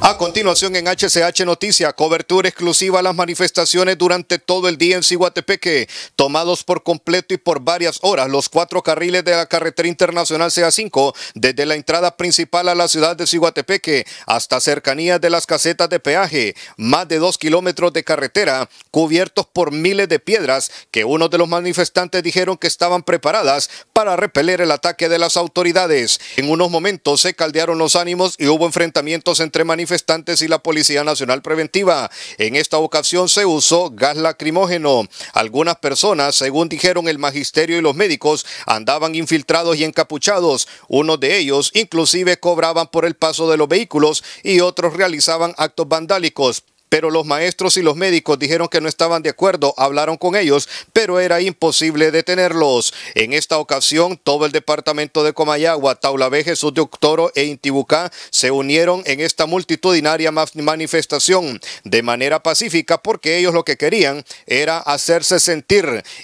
A continuación en HCH Noticia, cobertura exclusiva a las manifestaciones durante todo el día en Siguatepeque tomados por completo y por varias horas los cuatro carriles de la carretera internacional CA5, desde la entrada principal a la ciudad de Ciguatepeque hasta cercanías de las casetas de peaje, más de dos kilómetros de carretera cubiertos por miles de piedras que uno de los manifestantes dijeron que estaban preparadas para repeler el ataque de las autoridades. En unos momentos se caldearon los ánimos y hubo enfrentamientos entre manifestantes manifestantes y la Policía Nacional Preventiva. En esta ocasión se usó gas lacrimógeno. Algunas personas, según dijeron el magisterio y los médicos, andaban infiltrados y encapuchados. Unos de ellos inclusive cobraban por el paso de los vehículos y otros realizaban actos vandálicos pero los maestros y los médicos dijeron que no estaban de acuerdo, hablaron con ellos, pero era imposible detenerlos. En esta ocasión, todo el departamento de Comayagua, Taulabé, Jesús de Octoro e Intibucá se unieron en esta multitudinaria manifestación de manera pacífica porque ellos lo que querían era hacerse sentir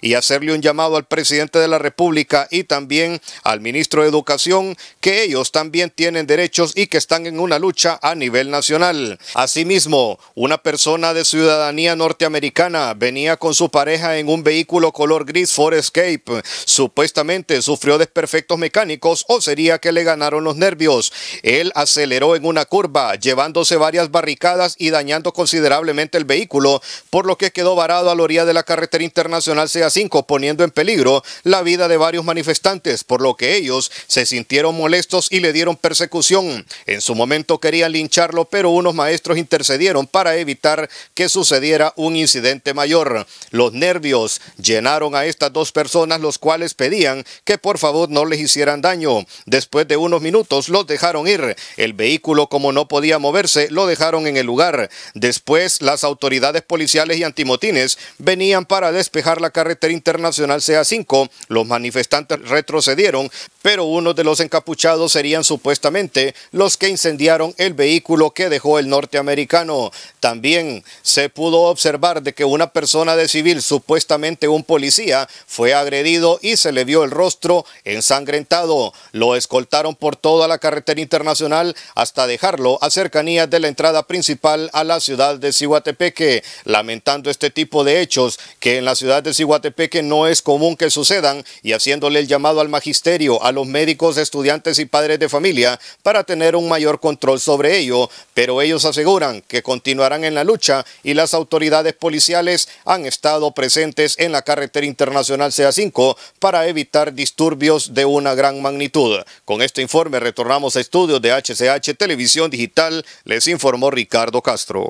y hacerle un llamado al presidente de la República y también al ministro de Educación que ellos también tienen derechos y que están en una lucha a nivel nacional. Asimismo, una persona de ciudadanía norteamericana venía con su pareja en un vehículo color gris Ford Escape. Supuestamente sufrió desperfectos mecánicos o sería que le ganaron los nervios. Él aceleró en una curva, llevándose varias barricadas y dañando considerablemente el vehículo, por lo que quedó varado a la orilla de la carretera internacional CA5, poniendo en peligro la vida de varios manifestantes, por lo que ellos se sintieron molestos y le dieron persecución. En su momento querían lincharlo, pero unos maestros intercedieron para evitar que sucediera un incidente mayor. Los nervios llenaron a estas dos personas, los cuales pedían que por favor no les hicieran daño. Después de unos minutos los dejaron ir. El vehículo, como no podía moverse, lo dejaron en el lugar. Después, las autoridades policiales y antimotines venían para despejar la carretera internacional CA5. Los manifestantes retrocedieron pero uno de los encapuchados serían supuestamente los que incendiaron el vehículo que dejó el norteamericano. También se pudo observar de que una persona de civil, supuestamente un policía, fue agredido y se le vio el rostro ensangrentado. Lo escoltaron por toda la carretera internacional hasta dejarlo a cercanías de la entrada principal a la ciudad de Cihuatepeque, lamentando este tipo de hechos que en la ciudad de Cihuatepeque no es común que sucedan y haciéndole el llamado al magisterio, los médicos, estudiantes y padres de familia para tener un mayor control sobre ello, pero ellos aseguran que continuarán en la lucha y las autoridades policiales han estado presentes en la carretera internacional CA5 para evitar disturbios de una gran magnitud. Con este informe retornamos a estudios de HCH Televisión Digital, les informó Ricardo Castro.